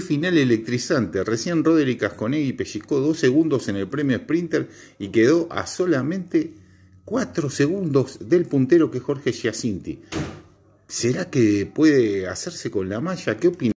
final electrizante. Recién Roderick Asconegui pellizcó dos segundos en el premio Sprinter y quedó a solamente cuatro segundos del puntero que Jorge Giacinti. ¿Será que puede hacerse con la malla? ¿Qué opina?